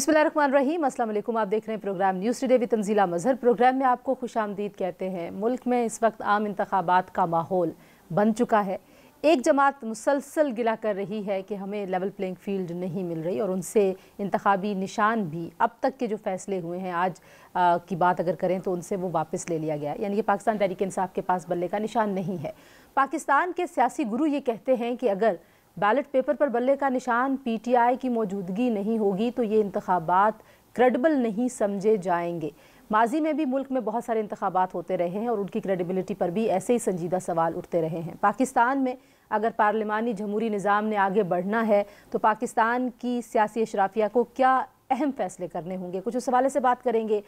बिस्मिल्लाम असलम आप देख रहे हैं प्रोग्राम न्यूज़ टुडे भी तंजीला मजहर प्रोग्राम में आपको खुश आमदीद कहते हैं मुल्क में इस वक्त आम इंतबात का माहौल बन चुका है एक जमात मुसलसल गिला कर रही है कि हमें लेवल प्लेइंग फील्ड नहीं मिल रही और उनसे इंतबी निशान भी अब तक के जो फैसले हुए हैं आज आ, की बात अगर करें तो उनसे वो वापस ले लिया गया यानी कि पाकिस्तान तहरीक इंसाफ के पास बल्ले का निशान नहीं है पाकिस्तान के सियासी गुरु ये कहते हैं कि अगर बैलेट पेपर पर बल्ले का निशान पीटीआई की मौजूदगी नहीं होगी तो ये इंतबात क्रेडिबल नहीं समझे जाएंगे माजी में भी मुल्क में बहुत सारे इंतबात होते रहे हैं और उनकी क्रेडिबिलिटी पर भी ऐसे ही संजीदा सवाल उठते रहे हैं पाकिस्तान में अगर पार्लिमानी जमहूरी निज़ाम ने आगे बढ़ना है तो पाकिस्तान की सियासी अशराफिया को क्या अहम फैसले करने होंगे कुछ उस हवाले से बात करेंगे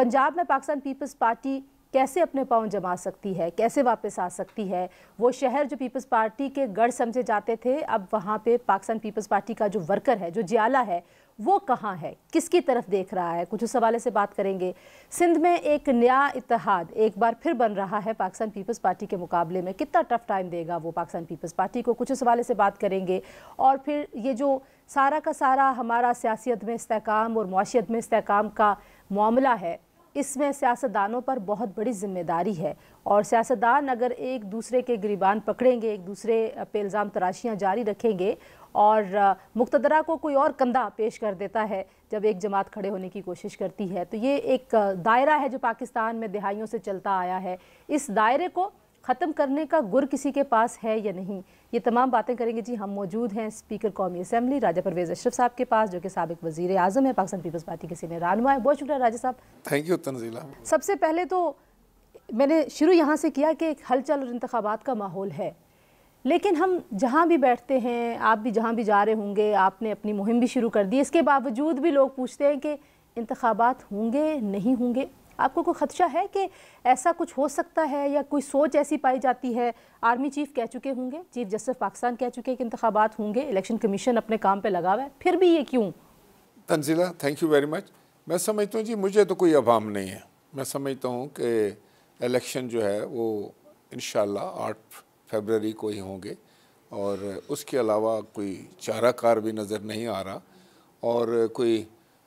पंजाब में पाकिस्तान पीपल्स पार्टी कैसे अपने पाँव जमा सकती है कैसे वापस आ सकती है वो शहर जो पीपल्स पार्टी के गढ़ समझे जाते थे अब वहाँ पे पाकिस्तान पीपल्स पार्टी का जो वर्कर है जो जियाला है वो कहाँ है किसकी तरफ देख रहा है कुछ उस हवाले से बात करेंगे सिंध में एक नया इतिहाद एक बार फिर बन रहा है पाकिस्तान पीपल्स पार्टी के मुकाबले में कितना टफ टाइम देगा वो पाकिस्तान पीपल्स पार्टी को कुछ उस हवाले से बात करेंगे और फिर ये जो सारा का सारा हमारा सियासत में इसकाम और माशियत में इसकाम का मामला है इसमें सियासतदानों पर बहुत बड़ी जिम्मेदारी है और सियासतदान अगर एक दूसरे के गरीबान पकड़ेंगे एक दूसरे पे इल्ज़ाम तराशियाँ जारी रखेंगे और मुक्तदरा को कोई और कंधा पेश कर देता है जब एक जमात खड़े होने की कोशिश करती है तो ये एक दायरा है जो पाकिस्तान में दिहाइयों से चलता आया है इस दायरे को ख़त्म करने का गुर किसी के पास है या नहीं ये तमाम बातें करेंगे जी हम मौजूद हैं स्पीकर कौमी असम्बली राजा परवेज़ अशरफ साहब के पास जो कि सबक वज़ी अजम है पाकिस्तान पीपल्स पार्टी के सीनियर रानुमा है बहुत शुक्रिया राजा साहब थैंक यू तनजीला सबसे पहले तो मैंने शुरू यहाँ से किया कि एक हलचल और इंतबात का माहौल है लेकिन हम जहाँ भी बैठते हैं आप भी जहाँ भी जा रहे होंगे आपने अपनी मुहिम भी शुरू कर दी इसके बावजूद भी लोग पूछते हैं कि इंतबात होंगे नहीं होंगे आपको कोई ख़दशा है कि ऐसा कुछ हो सकता है या कोई सोच ऐसी पाई जाती है आर्मी चीफ कह चुके होंगे चीफ जस्टिस पाकिस्तान कह चुके हैं कि इंतबात होंगे इलेक्शन कमीशन अपने काम पर लगा हुआ है फिर भी ये क्यों Tanzeela thank you very much मैं समझता हूँ जी मुझे तो कोई अवाम नहीं है मैं समझता हूँ कि इलेक्शन जो है वो इन आठ फेबररी को ही होंगे और उसके अलावा कोई चारा कार भी नज़र नहीं आ रहा और कोई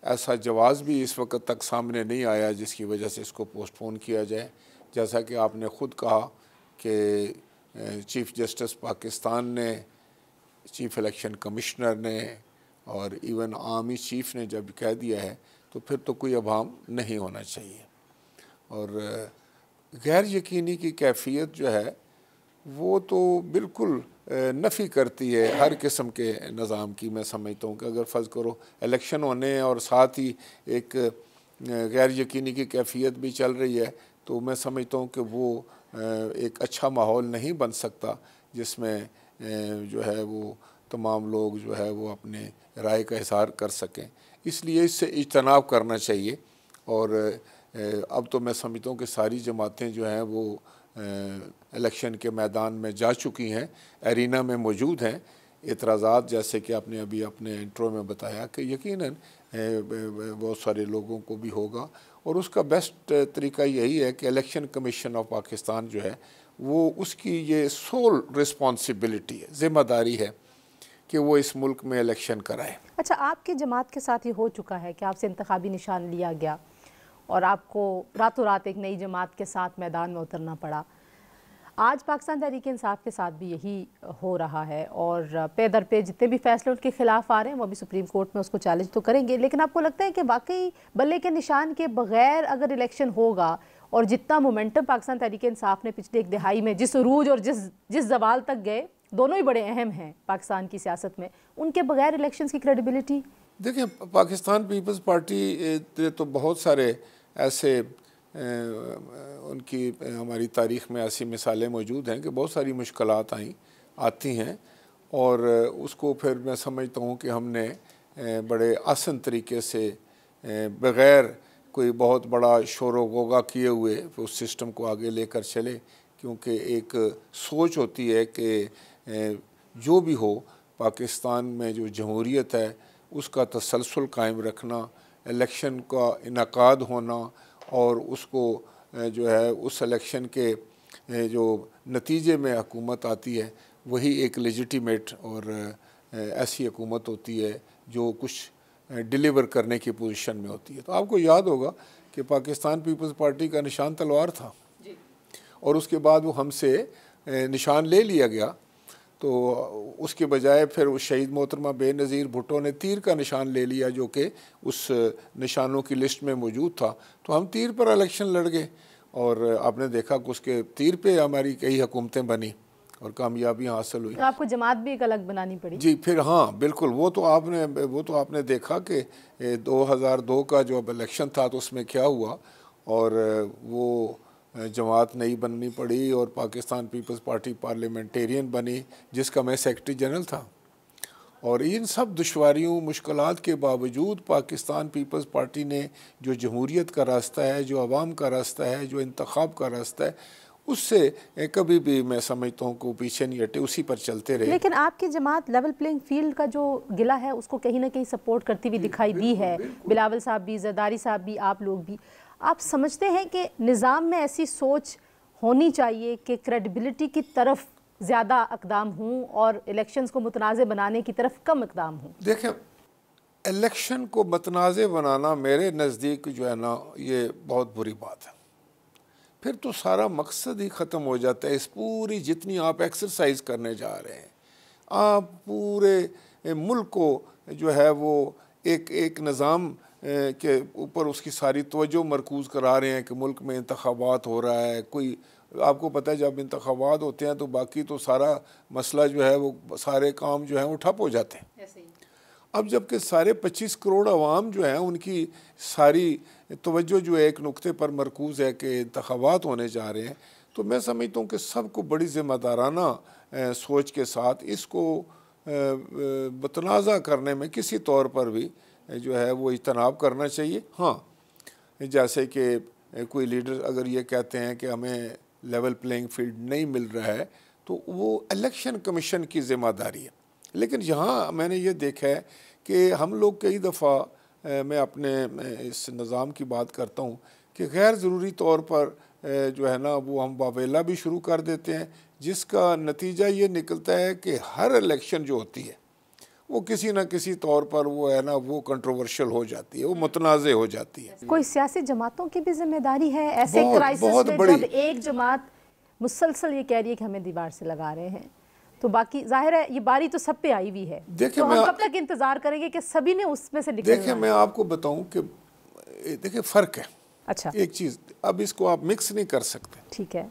ऐसा जवाज़ भी इस वक्त तक सामने नहीं आया जिसकी वजह से इसको पोस्टपोन किया जाए जैसा कि आपने ख़ुद कहा कि चीफ़ जस्टिस पाकिस्तान ने चीफ़ इलेक्शन कमिश्नर ने और इवन आर्मी चीफ़ ने जब कह दिया है तो फिर तो कोई अभाव नहीं होना चाहिए और गैर यकीनी की कैफियत जो है वो तो बिल्कुल नफ़ी करती है हर किस्म के निज़ाम की मैं समझता हूँ कि अगर फ़र्ज़ करो इलेक्शन होने और साथ ही एक गैर यकीनी की कैफियत भी चल रही है तो मैं समझता हूँ कि वो एक अच्छा माहौल नहीं बन सकता जिसमें जो है वो तमाम लोग जो है वो अपने राय का इजहार कर सकें इसलिए इससे इजतनाव करना चाहिए और अब तो मैं समझता हूँ कि सारी जमातें जो हैं वो इलेक्शन के मैदान में जा चुकी हैं एरिना में मौजूद हैं इतराज़ात जैसे कि आपने अभी अपने इंट्रो में बताया कि यकीनन बहुत सारे लोगों को भी होगा और उसका बेस्ट तरीका यही है कि इलेक्शन कमीशन ऑफ पाकिस्तान जो है वो उसकी ये सोल रिस्पॉन्सिबिलिटी है ज़िम्मेदारी है कि वो इस मुल्क में इलेक्शन कराए अच्छा आपकी जमात के साथ ये हो चुका है कि आपसे इंतबी निशान लिया गया और आपको रातों रात एक नई जमात के साथ मैदान में उतरना पड़ा आज पाकिस्तान तहरीक इंसाफ के साथ भी यही हो रहा है और पे दर पे जितने भी फैसले उनके खिलाफ आ रहे हैं वो भी सुप्रीम कोर्ट में उसको चैलेंज तो करेंगे लेकिन आपको लगता है कि वाकई बल्ले के निशान के बगैर अगर इलेक्शन होगा और जितना मोमेंटम पाकिस्तान तहरीक इंसाफ ने पिछले एक दिहाई में जिस रूज और जिस जिस जवाल तक गए दोनों ही बड़े अहम हैं पाकिस्तान की सियासत में उनके बगैर इलेक्शन की क्रेडिबिलिटी देखिए पाकिस्तान पीपल्स पार्टी तो बहुत सारे ऐसे उनकी हमारी तारीख में ऐसी मिसालें मौजूद हैं कि बहुत सारी मुश्किल आई आती हैं और उसको फिर मैं समझता हूँ कि हमने बड़े आसन तरीके से बग़ैर कोई बहुत बड़ा शोर वोगा किए हुए उस सिस्टम को आगे लेकर चले क्योंकि एक सोच होती है कि जो भी हो पाकिस्तान में जो जमहूरीत है उसका तसलसल कायम रखना इलेक्शन का इनका होना और उसको जो है उस इलेक्शन के जो नतीजे में हकूमत आती है वही एक लजिटीमेट और ऐसी हकूमत होती है जो कुछ डिलीवर करने की पोजीशन में होती है तो आपको याद होगा कि पाकिस्तान पीपल्स पार्टी का निशान तलवार था और उसके बाद वो हमसे निशान ले लिया गया तो उसके बजाय फिर उस शहीद मोहतरमा बेनज़ीर भुटो ने तीर का निशान ले लिया जो कि उस निशानों की लिस्ट में मौजूद था तो हम तीर पर इलेक्शन लड़ गए और आपने देखा कि उसके तीर पे हमारी कई हुकूमतें बनी और कामयाबी हासिल हुई तो आपको जमात भी एक अलग बनानी पड़ी जी फिर हाँ बिल्कुल वो तो आपने वो तो आपने देखा कि 2002 का जो अब इलेक्शन था तो उसमें क्या हुआ और वो जमात नई बननी पड़ी और पाकिस्तान पीपल्स पार्टी पार्लियामेंटेरियन बनी जिसका मैं सेक्रेटरी जनरल था और इन सब दुशारियों मुश्किल के बावजूद पाकिस्तान पीपल्स पार्टी ने जो जमहूरीत का रास्ता है जो आवाम का रास्ता है जो इंतखब का रास्ता है उससे कभी भी मैं समझता हूँ को पीछे नहीं हटे उसी पर चलते रहे लेकिन आपकी जमात लेवल प्लेइंग फील्ड का जो गिला है उसको कहीं ना कहीं सपोर्ट करती हुई दिखाई दी है बिलावल साहब भी जरदारी साहब भी आप लोग भी आप समझते हैं कि निज़ाम में ऐसी सोच होनी चाहिए कि क्रेडिबिलिटी की तरफ ज़्यादा अकदाम हूँ और इलेक्शंस को मतनाज़ बनाने की तरफ कम अकदाम हूँ देखिए इलेक्शन को मतनाज़ बनाना मेरे नज़दीक जो है ना ये बहुत बुरी बात है फिर तो सारा मकसद ही ख़त्म हो जाता है इस पूरी जितनी आप एक्सरसाइज करने जा रहे हैं आप पूरे मुल्क को जो है वो एक एक निज़ाम के ऊपर उसकी सारी तोजो मरकूज़ करा रहे हैं कि मुल्क में इंतबात हो रहा है कोई आपको पता है जब इंतबात होते हैं तो बाकी तो सारा मसला जो है वो सारे काम जो है वो ठप हो जाते हैं अब जबकि सारे 25 करोड़ आवाम जो हैं उनकी सारी तवज्जो जो है एक नुक्ते पर मरकूज़ है कि इंतबात होने जा रहे हैं तो मैं समझता हूँ कि सबको बड़ी ज़िम्मेदाराना सोच के साथ इसको बतनाज़ा करने में किसी तौर पर भी जो है वो इजतनाब करना चाहिए हाँ जैसे कि कोई लीडर अगर ये कहते हैं कि हमें लेवल प्लेइंग फील्ड नहीं मिल रहा है तो वो इलेक्शन कमीशन की ज़िम्मेदारी है लेकिन यहाँ मैंने ये देखा है कि हम लोग कई दफ़ा मैं अपने इस निज़ाम की बात करता हूँ कि गैर ज़रूरी तौर पर जो है ना वो हम बावेला भी शुरू कर देते हैं जिसका नतीजा ये निकलता है कि हर इलेक्शन जो होती है वो किसी ना किसी तौर पर वो है ना वो कंट्रोवर्शियल हो जाती है वो मुतनाज़ हो जाती है कोई सियासी जमातों की भी जिम्मेदारी है ऐसे क्राइसिस बहुत बड़ी जब एक जमात मुसलसल ये कह रही है कि हमें दीवार से लगा रहे हैं तो बाकी जाहिर है ये बारी तो सब पे आई हुई है देखिए तो मैं कब तक इंतजार करेंगे कि सभी ने उसमें से देखिए मैं आपको बताऊं कि देखिए फर्क है अच्छा एक चीज अब इसको आप मिक्स नहीं कर सकते ठीक है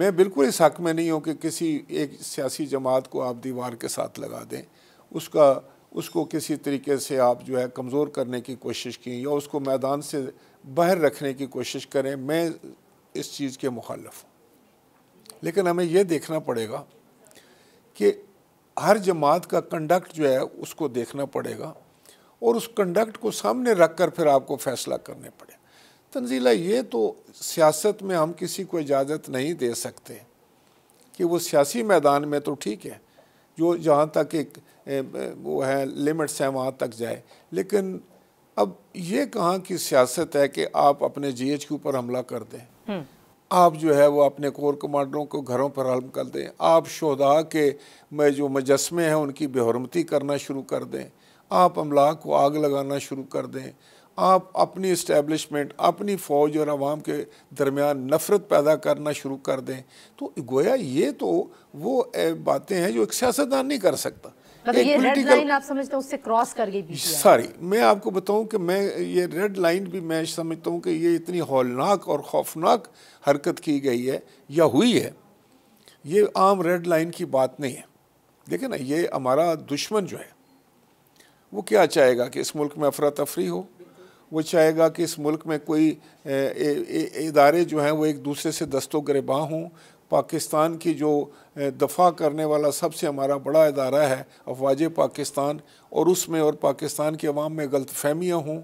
मैं बिल्कुल इस हक में नहीं हूँ कि किसी एक सियासी जमात को आप दीवार के साथ लगा दें उसका उसको किसी तरीके से आप जो है कमज़ोर करने की कोशिश की या उसको मैदान से बाहर रखने की कोशिश करें मैं इस चीज़ के मुखालफ हूँ लेकिन हमें यह देखना पड़ेगा कि हर जमात का कंडक्ट जो है उसको देखना पड़ेगा और उस कंडक्ट को सामने रख कर फिर आपको फ़ैसला करने पड़े तंजीला ये तो सियासत में हम किसी को इजाज़त नहीं दे सकते कि वो सियासी मैदान में तो ठीक है जो जहाँ तक एक वो है लिमिट्स हैं वहाँ तक जाए लेकिन अब ये कहाँ की सियासत है कि आप अपने एच के ऊपर हमला कर दें हम्म। आप जो है वो अपने कोर कमांडरों को घरों पर हलम कर दें आप शहदा के में जो मुजस्मे हैं उनकी बेहरमती करना शुरू कर दें आप अमला को आग लगाना शुरू कर दें आप अपनी इस्टेबलिशमेंट अपनी फ़ौज और आवाम के दरमियान नफ़रत पैदा करना शुरू कर दें तो गोया ये तो वो बातें हैं जो एक सियासतदान नहीं कर सकता मतलब ये रेड लाइन आप समझते हैं उससे क्रॉस कर गई सॉरी मैं आपको बताऊं कि मैं ये रेड लाइन भी मैं समझता हूं कि ये इतनी हौलनाक और खौफनाक हरकत की गई है या हुई है ये आम रेड लाइन की बात नहीं है देखिए ना ये हमारा दुश्मन जो है वो क्या चाहेगा कि इस मुल्क में अफरा तफरी हो वो चाहेगा कि इस मुल्क में कोई इदारे जो हैं वो एक दूसरे से दस्तो गरेबाँ हों पाकिस्तान की जो दफ़ा करने वाला सबसे हमारा बड़ा अदारा है अफवाज पाकिस्तान और उसमें और पाकिस्तान के अवाम में गलत फहमियाँ हों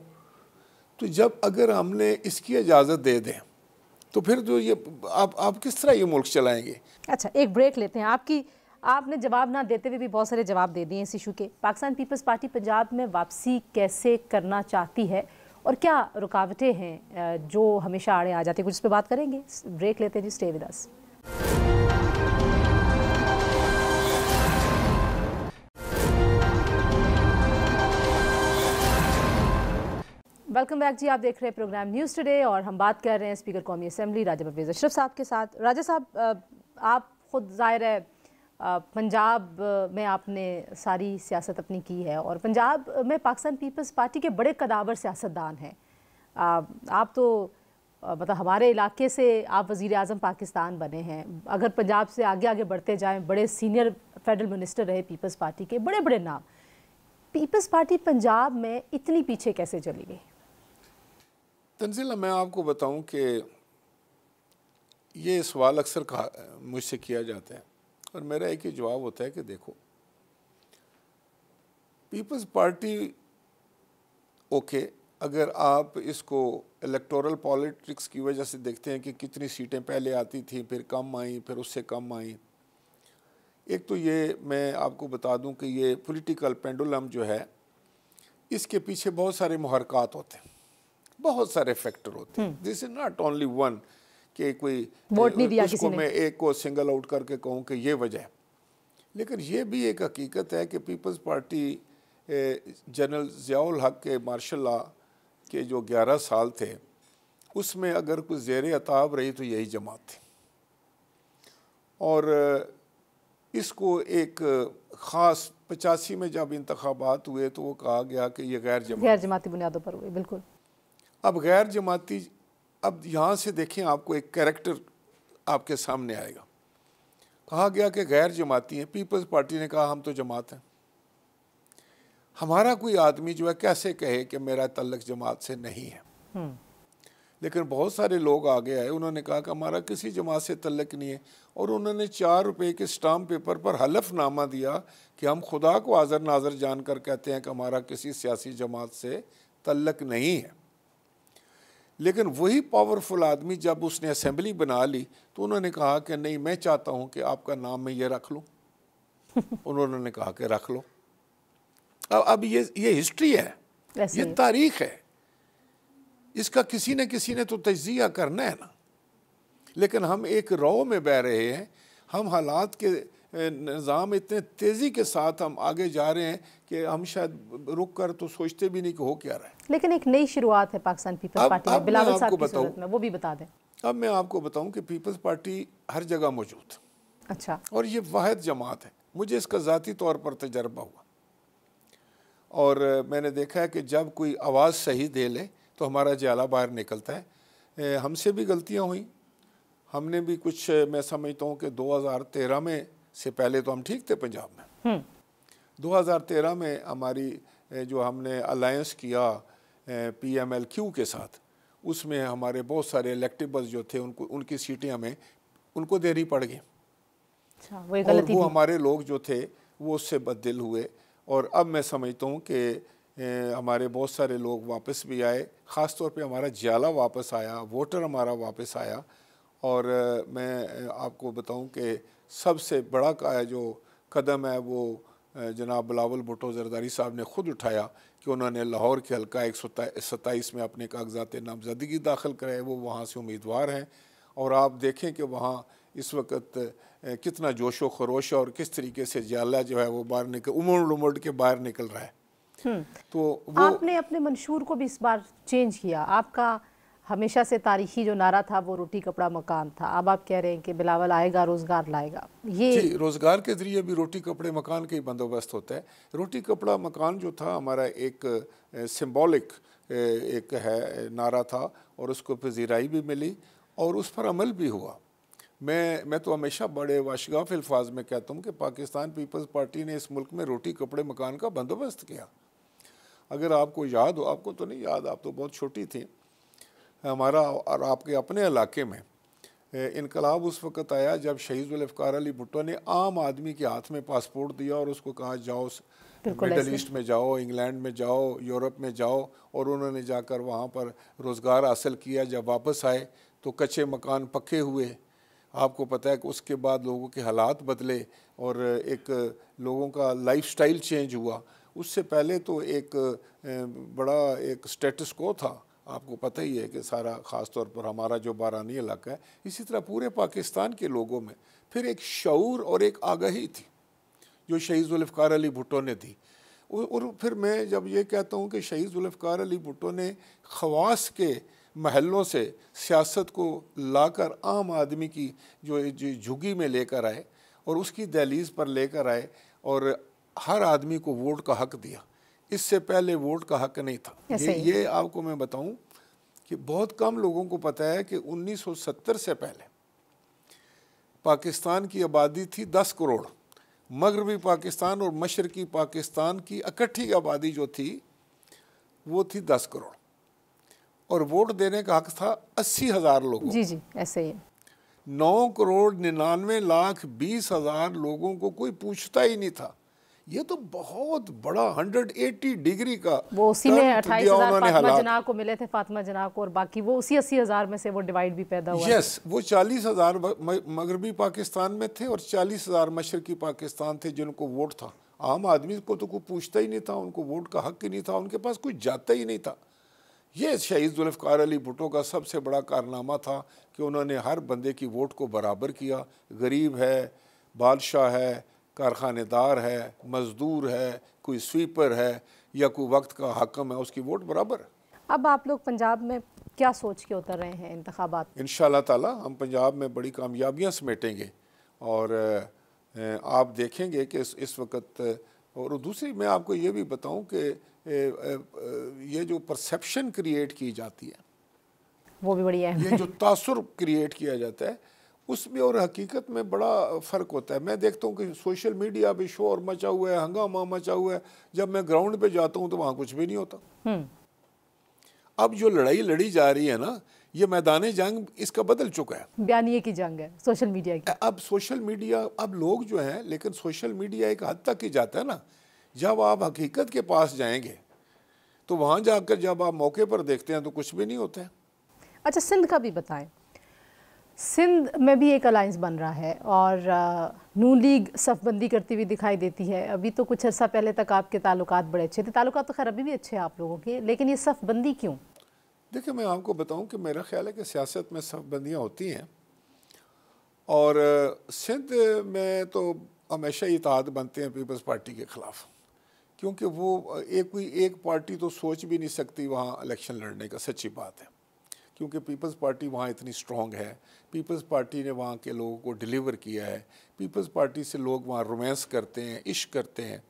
तो जब अगर हमने इसकी इजाज़त दे दें तो फिर जो ये आप आप किस तरह ये मुल्क चलाएंगे अच्छा एक ब्रेक लेते हैं आपकी आपने जवाब ना देते हुए भी बहुत सारे जवाब दे दिए इस इशू के पाकिस्तान पीपल्स पार्टी पंजाब में वापसी कैसे करना चाहती है और क्या रुकावटें हैं जो हमेशा आड़े आ जाती है कुछ उस पर बात करेंगे ब्रेक लेते हैं जी stay with us welcome back जी आप देख रहे हैं प्रोग्राम न्यूज़ टुडे और हम बात कर रहे हैं स्पीकर कौमी असम्बली राजा परवेज अशरफ साहब के साथ राजा साहब आप खुद जाहिर है पंजाब में आपने सारी सियासत अपनी की है और पंजाब में पाकिस्तान पीपल्स पार्टी के बड़े कदावर सियासतदान हैं आप तो मतलब हमारे इलाके से आप वज़ी अजम पाकिस्तान बने हैं अगर पंजाब से आगे आगे बढ़ते जाएं बड़े सीनियर फेडरल मिनिस्टर रहे पीपल्स पार्टी के बड़े बड़े नाम पीपल्स पार्टी पंजाब में इतनी पीछे कैसे चली गई तंजीला मैं आपको बताऊं कि ये सवाल अक्सर मुझसे किया जाता है पर मेरा एक ही जवाब होता है कि देखो पीपल्स पार्टी ओके अगर आप इसको इलेक्टोरल पॉलिटिक्स की वजह से देखते हैं कि कितनी सीटें पहले आती थी फिर कम आई फिर उससे कम आई एक तो ये मैं आपको बता दूं कि ये पॉलिटिकल पेंडुलम जो है इसके पीछे बहुत सारे मुहरक होते हैं बहुत सारे फैक्टर होते हैं this is not only one कि कोई वोट नहीं दिया किसी ने मैं एक को सिंगल आउट करके कहूँ कि ये वजह लेकिन ये भी एक हकीकत है कि पीपल्स पार्टी जनरल ज़ियाउल हक के मार्शल ला के जो 11 साल थे उसमें अगर कुछ जेर अताब रही तो यही जमात थी और इसको एक ख़ास पचासी में जब इंतबात हुए तो वो कहा गया कि ये गैर जमा गैर जमाती बुनियादों पर हुए बिल्कुल अब गैर जमाती अब यहाँ से देखें आपको एक कैरेक्टर आपके सामने आएगा कहा गया कि गैर जमाती हैं पीपल्स पार्टी ने कहा हम तो जमात हैं हमारा कोई आदमी जो है कैसे कहे कि मेरा तल्लक जमात से नहीं है हम्म। लेकिन बहुत सारे लोग आगे आए उन्होंने कहा कि हमारा किसी जमात से तल्लक नहीं है और उन्होंने चार रुपए के स्टाम्प पेपर पर हलफनामा दिया कि हम खुदा को आज़र नाजर जानकर कहते हैं कि हमारा किसी सियासी जमात से तल्लक नहीं है लेकिन वही पावरफुल आदमी जब उसने असेंबली बना ली तो उन्होंने कहा कि नहीं मैं चाहता हूं कि आपका नाम मैं ये रख लूं उन्होंने कहा कि रख लो अब अब ये ये हिस्ट्री है ये तारीख है इसका किसी न किसी ने तो तजिया करना है ना लेकिन हम एक रो में बह रहे हैं हम हालात के निज़ाम इतने तेज़ी के साथ हम आगे जा रहे हैं कि हम शायद रुक कर तो सोचते भी नहीं कि हो क्या रहा है लेकिन एक नई शुरुआत है पाकिस्तान पीपल्स पार्टी अब बिलावल साहब की सूरत में वो भी बता दें अब मैं आपको बताऊं कि पीपल्स पार्टी हर जगह मौजूद अच्छा और ये वाद जमात है मुझे इसका ज़ाती तौर पर तजर्बा हुआ और मैंने देखा है कि जब कोई आवाज़ सही दे ले तो हमारा ज्याला बाहर निकलता है हमसे भी गलतियाँ हुई हमने भी कुछ मैं समझता हूँ कि 2013 में से पहले तो हम ठीक थे पंजाब में 2013 हम्म। में हमारी जो हमने अलायंस किया पीएमएलक्यू के साथ उसमें हमारे बहुत सारे इलेक्टिबल्स जो थे उनको उनकी सीटें हमें उनको देनी पड़ गई अच्छा, और वो हमारे लोग जो थे वो उससे बददिल हुए और अब मैं समझता हूँ कि हमारे बहुत सारे लोग वापस भी आए ख़ास तौर पे हमारा जाला वापस आया वोटर हमारा वापस आया और मैं आपको बताऊं कि सबसे बड़ा का जो कदम है वो जनाब बिलावल भुटो जरदारी साहब ने ख़ुद उठाया कि उन्होंने लाहौर के हलका एक सत्ताईस में अपने कागजात नामजदगी दाखिल कराए वो वहाँ से उम्मीदवार हैं और आप देखें कि वहाँ इस वक्त कितना जोशो खरोश और किस तरीके से जाला जो है वो बाहर निकल उमड़ उमड़ के बाहर निकल रहा है हम्म। तो वो आपने अपने मंशूर को भी इस बार चेंज किया आपका हमेशा से तारीखी जो नारा था वो रोटी कपड़ा मकान था अब आप कह रहे हैं कि बिलावल आएगा रोज़गार लाएगा ये जी रोज़गार के ज़रिए भी रोटी कपड़े मकान के ही बंदोबस्त होता है रोटी कपड़ा मकान जो था हमारा एक सिंबॉलिक एक है नारा था और उसको पजीराई भी मिली और उस पर अमल भी हुआ मैं मैं तो हमेशा बड़े वाशगाफ अल्फाज में कहता हूँ कि पाकिस्तान पीपल्स पार्टी ने इस मुल्क में रोटी कपड़े मकान का बंदोबस्त किया अगर आपको याद हो आपको तो नहीं याद आप तो बहुत छोटी थी हमारा और आपके अपने इलाके में इनकलाब उस वक़्त आया जब शहीद वल्फ़ार अली भुट्टो ने आम आदमी के हाथ में पासपोर्ट दिया और उसको कहा जाओ मिडल ईस्ट में जाओ इंग्लैंड में जाओ यूरोप में जाओ और उन्होंने जाकर वहाँ पर रोज़गार हासिल किया जब वापस आए तो कच्चे मकान पक्के हुए आपको पता है कि उसके बाद लोगों के हालात बदले और एक लोगों का लाइफस्टाइल चेंज हुआ उससे पहले तो एक बड़ा एक स्टेटस को था आपको पता ही है कि सारा ख़ास तौर पर हमारा जो बारानी इलाका है इसी तरह पूरे पाकिस्तान के लोगों में फिर एक शूर और एक आगही थी जो शहीद जुल्फ़ार अली भुट्टो ने दी और फिर मैं जब ये कहता हूँ कि शहीद जुल्फ़ार अली भुट्टो ने खवास के महलों से सियासत को लाकर आम आदमी की जो झुगी में लेकर आए और उसकी दहलीज़ पर लेकर आए और हर आदमी को वोट का हक दिया इससे पहले वोट का हक नहीं था ये, ये आपको मैं बताऊं कि बहुत कम लोगों को पता है कि 1970 से पहले पाकिस्तान की आबादी थी 10 करोड़ मगरबी पाकिस्तान और मशरकी पाकिस्तान की इकट्ठी आबादी जो थी वो थी 10 करोड़ और वोट देने का हक था अस्सी हज़ार लोगों जी जी ऐसे ही नौ करोड़ निन्यानवे लाख बीस हज़ार लोगों को कोई पूछता ही नहीं था ये तो बहुत बड़ा 180 डिग्री का वो उसी में अट्ठाईस फातिमा जना को मिले थे फातिमा जना को और बाकी वो उसी अस्सी हज़ार में से वो डिवाइड भी पैदा हुआ यस वो चालीस हज़ार मगरबी पाकिस्तान में थे और चालीस हज़ार मशरकी पाकिस्तान थे जिनको वोट था आम आदमी को तो कोई पूछता ही नहीं था उनको वोट का हक ही नहीं था उनके पास कोई जाता ही नहीं था ये शहीद जुल्फ़ार अली भुटो का सबसे बड़ा कारनामा था कि उन्होंने हर बंदे की वोट को बराबर किया गरीब है बादशाह है कारखानेदार है मज़दूर है कोई स्वीपर है या कोई वक्त का हकम है उसकी वोट बराबर अब आप लोग पंजाब में क्या सोच के उतर रहे हैं इंतबात इन ताला हम पंजाब में बड़ी कामयाबियाँ समेटेंगे और आप देखेंगे कि इस, इस वक्त और दूसरी मैं आपको ये भी बताऊं कि ये जो परसेप्शन क्रिएट की जाती है वो भी बढ़िया है ये जो तासर क्रिएट किया जाता है उसमें और हकीकत में बड़ा फ़र्क होता है मैं देखता हूँ कि सोशल मीडिया पर शोर मचा हुआ है हंगामा मचा हुआ है जब मैं ग्राउंड पे जाता हूँ तो वहाँ कुछ भी नहीं होता हम्म। अब जो लड़ाई लड़ी जा रही है ना ये मैदान जंग इसका बदल चुका है बयानिए की जंग है सोशल मीडिया की अब सोशल मीडिया अब लोग जो हैं लेकिन सोशल मीडिया एक हद तक ही जाता है ना जब आप हकीकत के पास जाएंगे तो वहाँ जाकर जब आप मौके पर देखते हैं तो कुछ भी नहीं होता है अच्छा सिंध का भी बताएं सिंध में भी एक अलायंस बन रहा है और नू लीग सफबंदी करती हुई दिखाई देती है अभी तो कुछ अर्सा पहले तक आपके ताल्लुक बड़े अच्छे थे ताल्लुक तो खैर अभी भी अच्छे हैं आप लोगों के लेकिन ये सफबंदी क्यों देखिए मैं आपको बताऊं कि मेरा ख्याल है कि सियासत में सफबंदियाँ होती हैं और सिंध में तो हमेशा इतिहाद बनते हैं पीपल्स पार्टी के ख़िलाफ़ क्योंकि वो एक कोई एक पार्टी तो सोच भी नहीं सकती वहाँ इलेक्शन लड़ने का सच्ची बात है क्योंकि पीपल्स पार्टी वहाँ इतनी स्ट्रॉन्ग है पीपल्स पार्टी ने वहाँ के लोगों को डिलीवर किया है पीपल्स पार्टी से लोग वहाँ रोमांस करते हैं इश्क करते हैं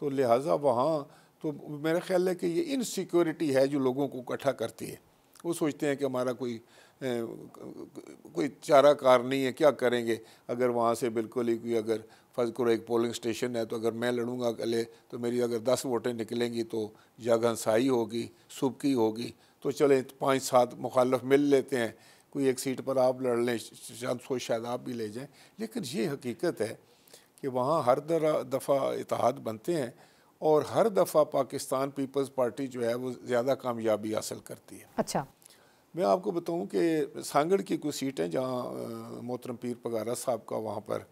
तो लिहाजा वहाँ तो मेरा ख्याल है कि ये इनसिक्योरिटी है जो लोगों को इकट्ठा करती है वो सोचते हैं कि हमारा कोई कोई चारा कार नहीं है क्या करेंगे अगर वहाँ से बिल्कुल ही कोई अगर फर्ज करो एक पोलिंग स्टेशन है तो अगर मैं लड़ूंगा अगले तो मेरी अगर दस वोटें निकलेंगी तो जगहसाई होगी सुबकी होगी तो चलें पाँच सात मुखालफ मिल लेते हैं कोई एक सीट पर आप लड़ लें चंद सौ शायद आप भी ले जाएं लेकिन ये हकीकत है कि वहाँ हर दफ़ा इतिहाद बनते हैं और हर दफ़ा पाकिस्तान पीपल्स पार्टी जो है वो ज़्यादा कामयाबी हासिल करती है अच्छा मैं आपको बताऊं कि सांगड़ की कुछ सीटें जहाँ मोहतरम पीर पगारा साहब का वहाँ पर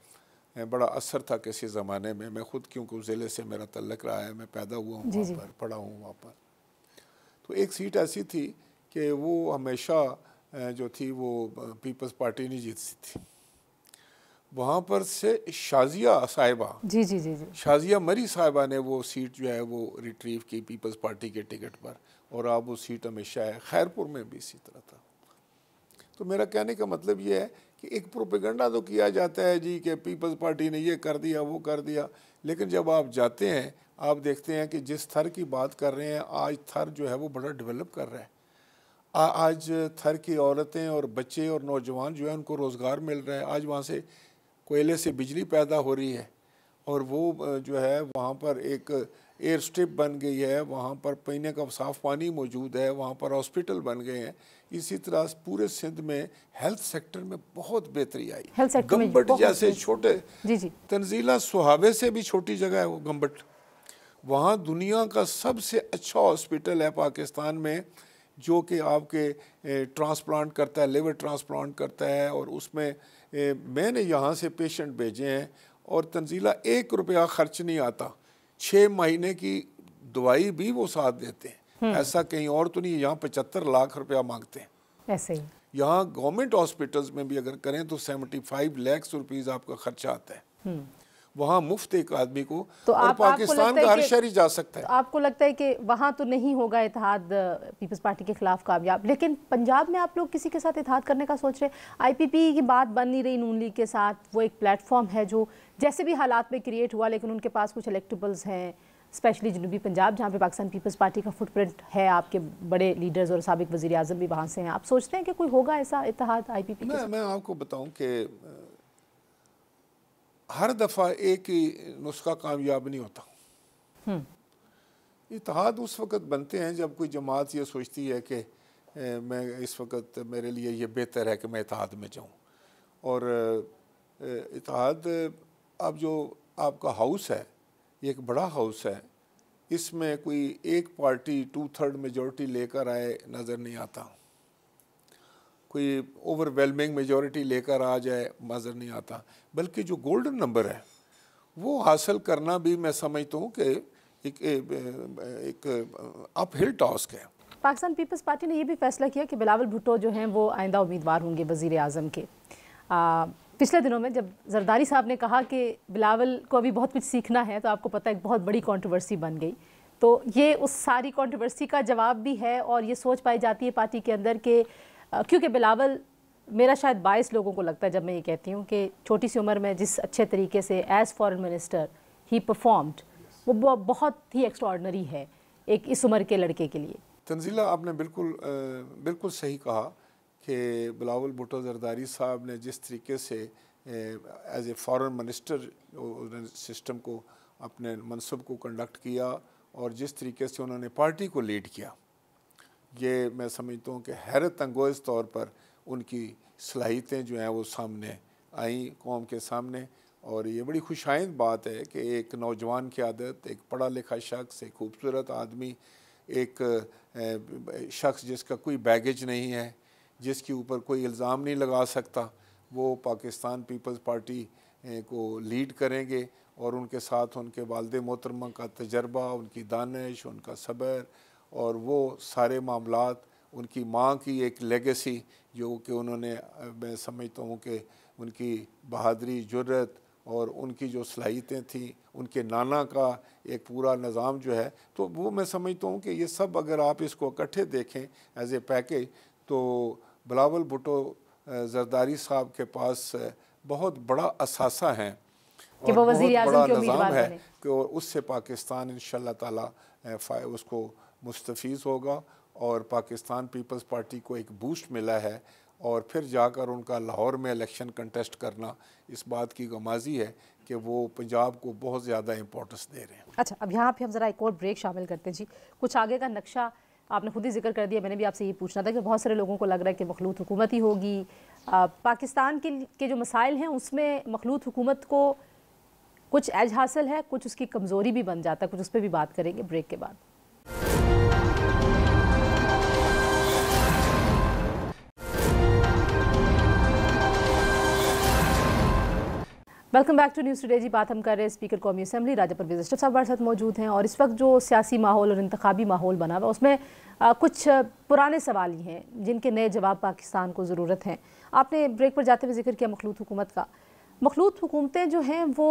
बड़ा असर था किसी ज़माने में मैं ख़ुद क्योंकि ज़िले से मेरा तल्लक रहा है मैं पैदा हुआ हूँ वहाँ पर पढ़ा हूँ वहाँ पर तो एक सीट ऐसी थी कि वो हमेशा जो थी वो पीपल्स पार्टी नहीं जीतती थी वहाँ पर से शाजिया साहिबा जी जी जी जी शाजिया मरी साहिबा ने वो सीट जो है वो रिट्रीव की पीपल्स पार्टी के टिकट पर और अब वो सीट हमेशा है खैरपुर में भी इसी तरह था तो मेरा कहने का मतलब ये है कि एक प्रोपेगंडा तो किया जाता है जी कि पीपल्स पार्टी ने ये कर दिया वो कर दिया लेकिन जब आप जाते हैं आप देखते हैं कि जिस थर की बात कर रहे हैं आज थर जो है वो बड़ा डेवलप कर रहा है आ, आज थर की औरतें और बच्चे और नौजवान जो है उनको रोज़गार मिल रहा है आज वहाँ से कोयले से बिजली पैदा हो रही है और वो जो है वहाँ पर एक एयर स्ट्रिप बन गई है वहाँ पर पीने का साफ़ पानी मौजूद है वहाँ पर हॉस्पिटल बन गए हैं इसी तरह पूरे सिंध में हेल्थ सेक्टर में बहुत बेहतरी आई गम्बट जैसे छोटे तंजीला सुहावे से भी छोटी जगह है वो गम्बट वहाँ दुनिया का सबसे अच्छा हॉस्पिटल है पाकिस्तान में जो कि आपके ट्रांसप्लांट करता है लिवर ट्रांसप्लांट करता है और उसमें मैंने यहाँ से पेशेंट भेजे हैं और तंजीला एक रुपया खर्च नहीं आता छः महीने की दवाई भी वो साथ देते हैं हम्म। ऐसा कहीं और तो नहीं यहाँ पचहत्तर लाख रुपया मांगते हैं ऐसे ही यहाँ गवर्नमेंट हॉस्पिटल्स में भी अगर करें तो सेवेंटी फाइव लैक्स रुपीज़ आपका खर्चा आता है हम्म। वहाँ मुफ्त एक आदमी को तो और आप, पाकिस्तान का हर शहरी जा सकता है तो आपको लगता है कि वहाँ तो नहीं होगा इतिहाद पीपल्स पार्टी के खिलाफ कामयाब लेकिन पंजाब में आप लोग किसी के साथ इतिहाद करने का सोच रहे हैं पी की बात बन नहीं रही नून लीग के साथ वो एक प्लेटफॉर्म है जो जैसे भी हालात में क्रिएट हुआ लेकिन उनके पास कुछ इलेक्टेबल्स हैं स्पेशली जनूबी पंजाब जहाँ पे पाकिस्तान पीपल्स पार्टी का फुटप्रिंट है आपके बड़े लीडर्स और सबक वजी अजम भी वहाँ से हैं आप सोचते हैं कि कोई होगा ऐसा इतिहाद आई पी पी मैं आपको बताऊँ कि हर दफ़ा एक ही नुस्खा कामयाब नहीं होता इतिहाद हम्म। उस वक़्त बनते हैं जब कोई जमात ये सोचती है कि मैं इस वक्त मेरे लिए ये बेहतर है कि मैं इतिहाद में जाऊँ और इतिहाद अब जो आपका हाउस है ये एक बड़ा हाउस है इसमें कोई एक पार्टी टू थर्ड मेजोरिटी लेकर आए नज़र नहीं आता हूँ कोई ओवरवेलमिंग मेजॉरिटी लेकर आ जाए मज़र नहीं आता बल्कि जो गोल्डन नंबर है वो हासिल करना भी मैं समझता हूँ कि एक एक अपहिल टास्क है पाकिस्तान पीपल्स पार्टी ने यह भी फैसला किया कि बिलावल भुट्टो जो हैं वो आइंदा उम्मीदवार होंगे वज़ी अजम के आ, पिछले दिनों में जब जरदारी साहब ने कहा कि बिलावल को अभी बहुत कुछ सीखना है तो आपको पता है एक बहुत बड़ी कंट्रोवर्सी बन गई तो ये उस सारी कंट्रोवर्सी का जवाब भी है और ये सोच पाई जाती है पार्टी के अंदर कि क्योंकि बिलावल मेरा शायद बाईस लोगों को लगता है जब मैं ये कहती हूँ कि छोटी सी उम्र में जिस अच्छे तरीके से एज़ फॉरेन मिनिस्टर ही परफॉर्म्ड वो बहुत ही एक्स्ट्रॉडनरी है एक इस उम्र के लड़के के लिए तंजीला आपने बिल्कुल आ, बिल्कुल सही कहा कि बिलावल भुटो जरदारी साहब ने जिस तरीके से as a foreign minister system को अपने मनसब को कंडक्ट किया और जिस तरीके से उन्होंने पार्टी को लीड किया ये मैं समझता हूँ कि हैरत अंगोज़ तौर पर उनकी सलाहितें जो हैं वो सामने आई कौम के सामने और ये बड़ी खुशाइंद बात है कि एक नौजवान की आदत एक पढ़ा लिखा शख्स एक खूबसूरत आदमी एक शख्स जिसका कोई बैगेज नहीं है जिसके ऊपर कोई इल्ज़ाम नहीं लगा सकता वो पाकिस्तान पीपल्स पार्टी को लीड करेंगे और उनके साथ उनके वालद मोहतरमा का तजर्बा उनकी दानश उनका सब्र और वो सारे मामला उनकी माँ की एक लेगेसी जो कि उन्होंने मैं समझता हूँ कि उनकी बहादरी जरत और उनकी जो सलाहियतें थीं उनके नाना का एक पूरा निज़ाम जो है तो वो मैं समझता हूँ कि ये सब अगर आप इसको इकट्ठे देखें एज ए पैकेज तो बिलावल भुटो जरदारी साहब के पास बहुत बड़ा असासा है कि वो वजीर बड़ा निज़ाम है कि और उससे पाकिस्तान इन ताला उसको मुस्तफ़ होगा और पाकिस्तान पीपल्स पार्टी को एक बूस्ट मिला है और फिर जाकर उनका लाहौर में इलेक्शन कंटेस्ट करना इस बात की गमाजी है कि वो पंजाब को बहुत ज़्यादा इम्पोर्टेंस दे रहे हैं अच्छा अब यहाँ पे हम ज़रा एक और ब्रेक शामिल करते हैं जी कुछ आगे का नक्शा आपने खुद ही जिक्र कर दिया मैंने भी आपसे ये पूछना था कि बहुत सारे लोगों को लग रहा है कि मखलूत हुकूमत ही होगी पाकिस्तान के के जो मसाइल हैं उसमें मखलूत हुकूमत को कुछ एज हासिल है कुछ उसकी कमज़ोरी भी बन जाता है कुछ उस पर भी बात करेंगे ब्रेक के बाद welcome back to news today जी बात हम कर रहे हैं स्पीकर कौमी असम्बली राजा परवेज अशरफ साहब हमारे साथ मौजूद हैं और इस वक्त जो सियासी माहौल और इंतबी माहौल बना हुआ उसमें आ, कुछ पुराने सवाल ही हैं जिनके नए जवाब पाकिस्तान को ज़रूरत हैं आपने ब्रेक पर जाते हुए जिक्र किया मखलूत हुकूमत का मखलूत हुकूमतें जो हैं वो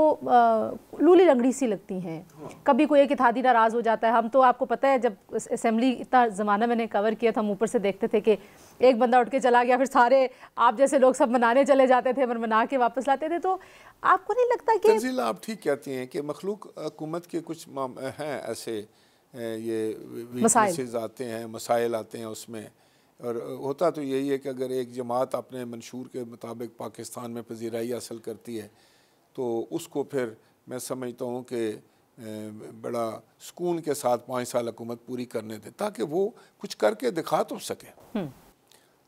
लूली लंगड़ी सी लगती हैं हाँ। कभी कोई एक इतिहादी नाराज़ हो जाता है हम तो आपको पता है जब असम्बली इतना ज़माना मैंने कवर किया था हम ऊपर से देखते थे कि एक बंदा उठ के चला गया फिर सारे आप जैसे लोग सब मनाने चले जाते थे मना के वापस लाते थे तो आपको नहीं लगता कि आप ठीक कहती हैं कि मखलूक हुकूमत के कुछ हैं ऐसे ये आते हैं मसाइल आते हैं उसमें और होता तो यही है कि अगर एक जमात अपने मंशूर के मुताबिक पाकिस्तान में पजीराई हासिल करती है तो उसको फिर मैं समझता हूँ कि बड़ा सुकून के साथ पाँच साल हुकूमत पूरी करने दें ताकि वो कुछ करके दिखा तो सके हम्म।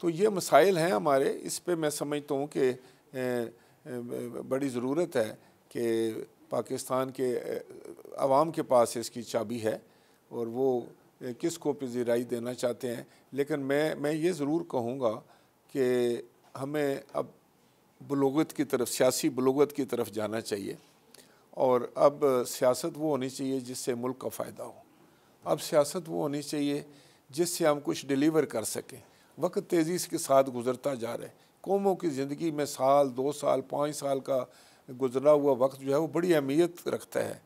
तो ये मसाइल हैं हमारे इस पर मैं समझता हूँ कि बड़ी ज़रूरत है कि पाकिस्तान के आवाम के पास इसकी चाबी है और वो किस को पजीराई देना चाहते हैं लेकिन मैं मैं ये ज़रूर कहूँगा कि हमें अब बलोगत की तरफ सियासी बलोगत की तरफ जाना चाहिए और अब सियासत वो होनी चाहिए जिससे मुल्क का फ़ायदा हो अब सियासत वो होनी चाहिए जिससे हम कुछ डिलीवर कर सकें वक्त तेज़ी के साथ गुजरता जा रहा है कौमों की ज़िंदगी में साल दो साल पाँच साल का गुजरा हुआ वक्त जो है वो बड़ी अहमियत रखता है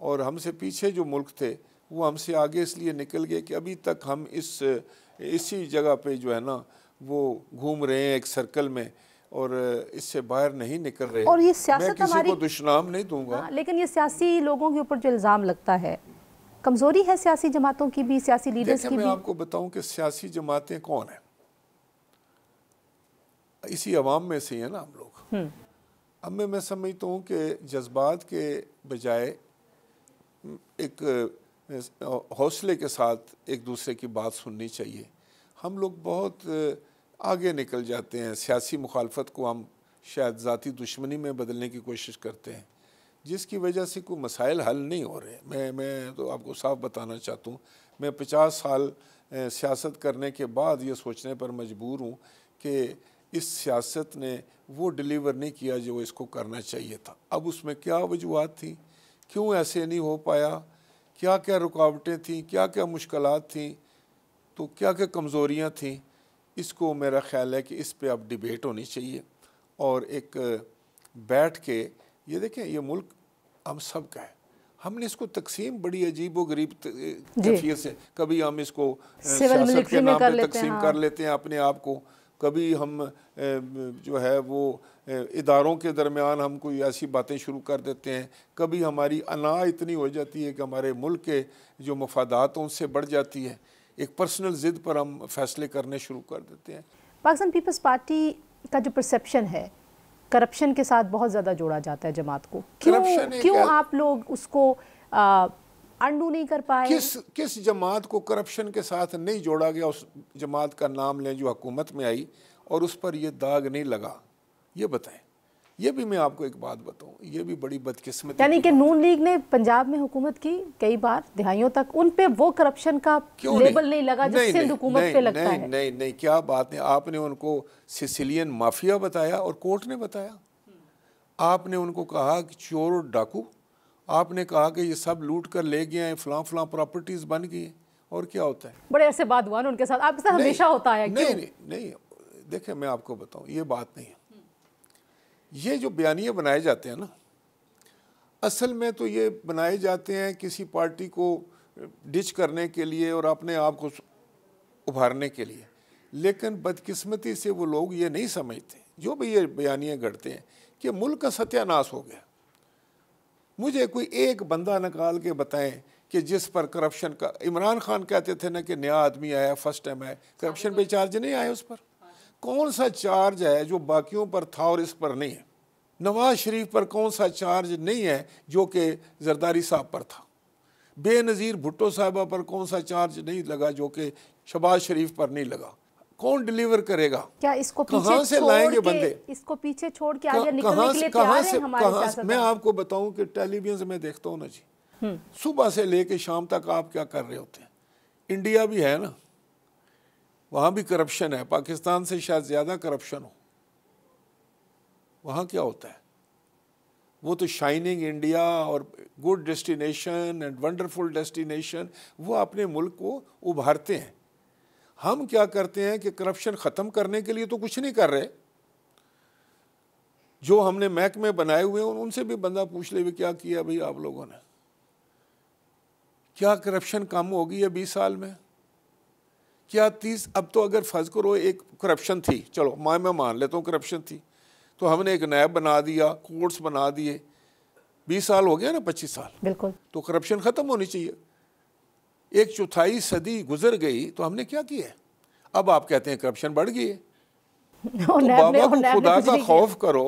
और हमसे पीछे जो मुल्क थे वो हमसे आगे इसलिए निकल गए कि अभी तक हम इस इसी जगह पे जो है ना वो घूम रहे हैं एक सर्कल में और इससे बाहर नहीं निकल रहे और ये सियासत मैं किसी को दुश्नाम नहीं दूंगा हाँ, लेकिन ये सियासी लोगों के ऊपर जो इल्ज़ाम लगता है कमज़ोरी है सियासी जमातों की भी सियासी लीडर्स की मैं भी मैं आपको बताऊं कि सियासी जमातें कौन हैं इसी आवाम में से ही है ना हम लोग हम्म। अब मैं मैं समझता हूँ कि जज्बात के बजाय एक हौसले के साथ एक दूसरे की बात सुननी चाहिए हम लोग बहुत आगे निकल जाते हैं सियासी मुखालफत को हम शायद ज़ाती दुश्मनी में बदलने की कोशिश करते हैं जिसकी वजह से कोई मसाइल हल नहीं हो रहे मैं मैं तो आपको साफ बताना चाहता हूँ मैं पचास साल सियासत करने के बाद ये सोचने पर मजबूर हूँ कि इस सियासत ने वो डिलीवर नहीं किया जो इसको करना चाहिए था अब उसमें क्या वजूहत थी क्यों ऐसे नहीं हो पाया क्या क्या रुकावटें थीं क्या क्या मुश्किल थीं तो क्या क्या कमज़ोरियाँ थीं इसको मेरा ख्याल है कि इस पर अब डिबेट होनी चाहिए और एक बैठ के ये देखें ये मुल्क हम सब का है हमने इसको तकसीम बड़ी अजीब व गरीब कैफियत से कभी हम इसको सियासत के नाम पर तकसीम हाँ। कर लेते हैं अपने आप को कभी हम जो है वो इदारों के दरमियान हम कोई ऐसी बातें शुरू कर देते हैं कभी हमारी अना इतनी हो जाती है कि हमारे मुल्क के जो मफादात उनसे बढ़ जाती है एक पर्सनल ज़िद पर हम फैसले करने शुरू कर देते हैं पाकिस्तान पीपल्स पार्टी का जो परसेप्शन है करप्शन के साथ बहुत ज़्यादा जोड़ा जाता है जमात को क्यों क्यों आप लोग उसको अंडू नहीं कर पाए किस किस जमात को करप्शन के साथ नहीं जोड़ा गया उस जमात का नाम लें जो हुकूमत में आई और उस पर यह दाग नहीं लगा ये बताएं ये भी मैं आपको एक बात बताऊं ये भी बड़ी बदकिस्मत यानी कि नून लीग ने पंजाब में हुकूमत की कई बार दिहाइयों तक उन पे वो करप्शन का लेबल नहीं, नहीं लगा जो सिंध हुकूमत पे लगता नहीं, है नहीं नहीं क्या बात है आपने उनको सिसिलियन माफिया बताया और कोर्ट ने बताया आपने उनको कहा कि चोर और डाकू आपने कहा कि ये सब लूट कर ले गए हैं फलां फलां प्रॉपर्टीज़ बन गई और क्या होता है बड़े ऐसे बात हुआ उनके साथ आपके साथ हमेशा होता है नहीं नहीं देखे मैं आपको बताऊँ ये बात नहीं है ये जो बयानिए बनाए जाते हैं ना असल में तो ये बनाए जाते हैं किसी पार्टी को डिच करने के लिए और अपने आप को उभारने के लिए लेकिन बदकिस्मती से वो लोग ये नहीं समझते जो भी ये बयानियाँ गढ़ते हैं कि मुल्क का सत्यानाश हो गया मुझे कोई एक बंदा निकाल के बताएं कि जिस पर करप्शन का इमरान खान कहते थे ना कि नया आदमी आया फर्स्ट टाइम आया करप्शन पे चार्ज नहीं आया उस पर कौन सा चार्ज है जो बाकियों पर था और इस पर नहीं है नवाज शरीफ पर कौन सा चार्ज नहीं है जो कि जरदारी साहब पर था बेनज़ीर भुट्टो साहबा पर कौन सा चार्ज नहीं लगा जो कि शबाज शरीफ पर नहीं लगा कौन डिलीवर करेगा क्या इसको कहां से लाएंगे बंदे इसको पीछे छोड़ के आगे निकलने के लिए कहां से कहां से मैं आपको बताऊं कि टेलीविजन में देखता हूँ ना जी हम्म। सुबह से लेके शाम तक आप क्या कर रहे होते हैं इंडिया भी है ना वहाँ भी करप्शन है पाकिस्तान से शायद ज़्यादा करप्शन हो वहाँ क्या होता है वो तो शाइनिंग इंडिया और good destination and wonderful destination वो अपने मुल्क को उभारते हैं हम क्या करते हैं कि करप्शन ख़त्म करने के लिए तो कुछ नहीं कर रहे जो हमने महकमे बनाए हुए हैं उनसे भी बंदा पूछ ले भी क्या किया भाई आप लोगों ने क्या करप्शन कम होगी है बीस साल में क्या तीस अब तो अगर फर्ज करो एक करप्शन थी चलो मैं मैं मान लेता हूँ करप्शन थी तो हमने एक नैब बना दिया कोर्ट्स बना दिए बीस साल हो गया ना पच्चीस साल बिल्कुल तो करप्शन ख़त्म होनी चाहिए एक चौथाई सदी गुजर गई तो हमने क्या किया अब आप कहते हैं करप्शन बढ़ गई है तो बाबा को खुदा का खौफ करो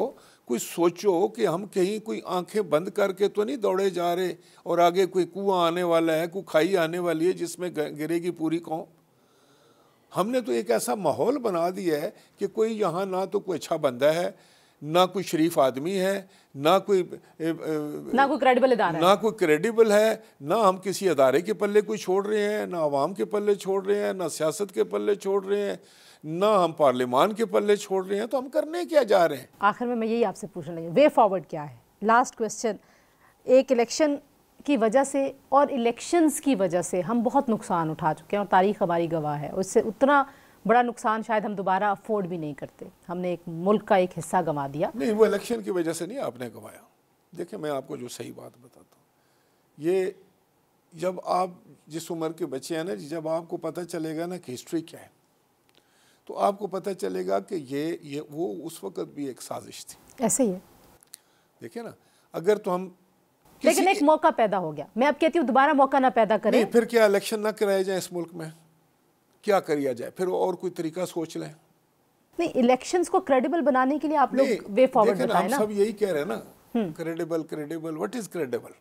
कोई सोचो कि हम कहीं कोई आंखें बंद करके तो नहीं दौड़े जा रहे और आगे कोई कुआं आने वाला है कोई खाई आने वाली है जिसमें गिरेगी पूरी कौन हमने तो एक ऐसा माहौल बना दिया है कि कोई यहाँ ना तो कोई अच्छा बंदा है ना कोई शरीफ आदमी है ना कोई ना कोई क्रेडिबल इदारा ना कोई क्रेडिबल है ना हम किसी अदारे के पल्ले कोई छोड़ रहे हैं ना आवाम के पल्ले छोड़ रहे हैं ना सियासत के पल्ले छोड़ रहे हैं ना हम पार्लियामान के पल्ले छोड़ रहे हैं तो हम करने क्या जा रहे हैं आखिर में मैं यही आपसे पूछना लगी वे फॉरवर्ड क्या है लास्ट क्वेश्चन एक इलेक्शन की वजह से और इलेक्शंस की वजह से हम बहुत नुकसान उठा चुके हैं और तारीख हमारी गवाह है उससे उतना बड़ा नुकसान शायद हम दोबारा अफोर्ड भी नहीं करते हमने एक मुल्क का एक हिस्सा गंवा दिया नहीं वो इलेक्शन की वजह से नहीं आपने गंवाया देखिए मैं आपको जो सही बात बताता हूँ ये जब आप जिस उम्र के बच्चे हैं ना जब आपको पता चलेगा ना कि हिस्ट्री क्या है तो आपको पता चलेगा कि ये ये वो उस वक़्त भी एक साजिश थी ऐसे ही है देखिए ना अगर तो हम लेकिन एक मौका पैदा हो गया मैं अब कहती हूँ दोबारा मौका ना पैदा करें फिर क्या इलेक्शन ना कराए जाए इस मुल्क में क्या करिया जाए फिर और कोई तरीका सोच लें नहीं इलेक्शंस को क्रेडिबल बनाने के लिए आप लोग वे फॉरवर्ड बताएं ना सब यही कह रहे हैं ना credible credible what is credible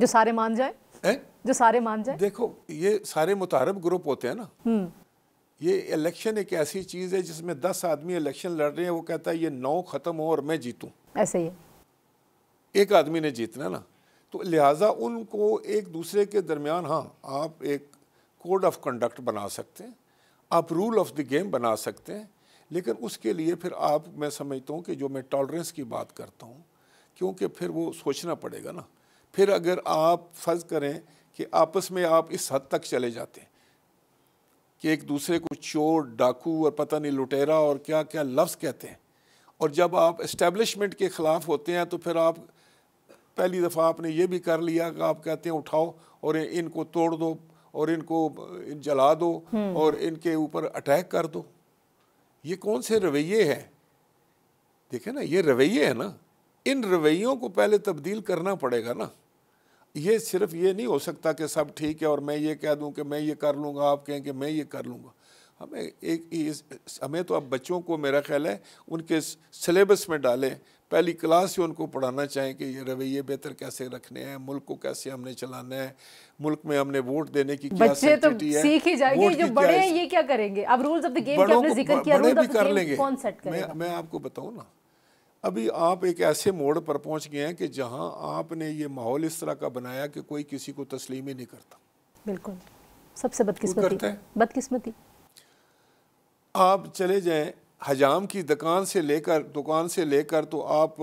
जो सारे मान जाए ए? जो सारे मान जाए देखो ये सारे मुतारब ग्रुप होते हैं ना हम्म। ये इलेक्शन एक ऐसी चीज है जिसमें दस आदमी इलेक्शन लड़ रहे हैं वो कहता है ये नौ खत्म हो और मैं जीतूं ऐसे ही एक आदमी ने जीतना ना तो लिहाजा उनको एक दूसरे के दरमियान हाँ आप एक कोड ऑफ कंडक्ट बना सकते हैं आप रूल ऑफ द गेम बना सकते हैं लेकिन उसके लिए फिर आप मैं समझता हूँ कि जो मैं टॉलरेंस की बात करता हूँ क्योंकि फिर वो सोचना पड़ेगा ना फिर अगर आप फर्ज करें कि आपस में आप इस हद तक चले जाते हैं कि एक दूसरे को चोर डाकू और पता नहीं लुटेरा और क्या क्या लफ्ज़ कहते हैं और जब आप इस्टेब्लिशमेंट के ख़िलाफ़ होते हैं तो फिर आप पहली दफ़ा आपने ये भी कर लिया कि आप कहते हैं उठाओ और इनको तोड़ दो और इनको जला दो हम्म। और इनके ऊपर अटैक कर दो ये कौन से रवैये हैं देखे ना ये रवैये हैं ना इन रवैयों को पहले तब्दील करना पड़ेगा ना ये सिर्फ ये नहीं हो सकता कि सब ठीक है और मैं ये कह दूं कि मैं ये कर लूँगा आप कहें कि मैं ये कर लूँगा हमें एक हमें तो अब बच्चों को मेरा ख्याल है उनके सिलेबस में डालें पहली क्लास से उनको पढ़ाना चाहें कि ये रवैये बेहतर कैसे रखने हैं मुल्क को कैसे हमने चलाना है मुल्क में हमने वोट देने की क्या बच्चे तो है, सीख ही जाएंगे जो बड़े हैं ये क्या करेंगे अब रूल्स ऑफ द गेम के हमने जिक्र किया रूल्स ऑफ द गेम कौन सेट करेगा मैं आपको बताऊँ ना अभी आप एक ऐसे मोड़ पर पहुंच गए हैं कि जहां आपने ये माहौल इस तरह का बनाया कि कोई किसी को तस्लीम ही नहीं करता बिल्कुल सबसे बदकिस्मती बदकिस्मती आप चले जाएं हजाम की दुकान से लेकर दुकान से लेकर तो आप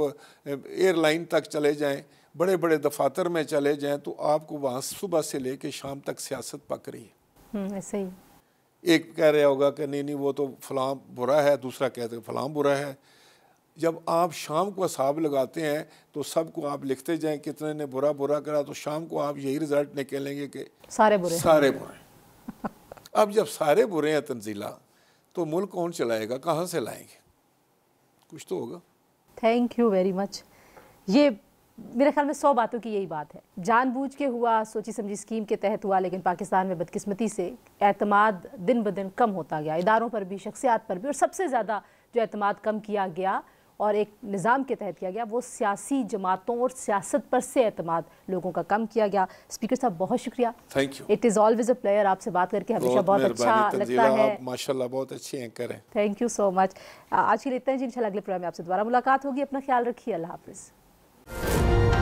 एयरलाइन तक चले जाएं बड़े बड़े दफातर में चले जाएं तो आपको वहाँ सुबह से ले कर शाम तक सियासत पक रही है हम्म, ऐसे ही एक कह रहा होगा कि नहीं नहीं वो तो फलां बुरा है दूसरा कहते हैं फलाम बुरा है जब आप शाम को हिसाब लगाते हैं तो सबको आप लिखते जाएं कितने ने बुरा बुरा करा तो शाम को आप यही रिजल्ट निकलेंगे कि सारे बुरे सारे बुरे अब जब सारे बुरे हैं तंजीला तो मुल्क कौन चलाएगा कहाँ से लाएंगे कुछ तो होगा थैंक यू वेरी मच ये मेरे ख्याल में सौ बातों की यही बात है जानबूझ के हुआ सोची समझी स्कीम के तहत हुआ लेकिन पाकिस्तान में बदकिस्मती से अतमाद दिन ब दिन कम होता गया इदारों पर भी शख्सियात पर भी और सबसे ज़्यादा जो अतमाद कम किया गया और एक निज़ाम के तहत किया गया वो सियासी जमातों और सियासत पर से अतमाद लोगों का कम किया गया स्पीकर साहब बहुत शुक्रिया thank you it is always a pleasure आपसे बात करके हमेशा बहुत अच्छा लगता है माशाल्लाह बहुत अच्छी एंकर हैं थैंक यू सो मच आज के लिए इतना जी इन अगले प्रोग्राम में आपसे दोबारा मुलाकात होगी अपना ख्याल रखिए अल्लाह हाफिज़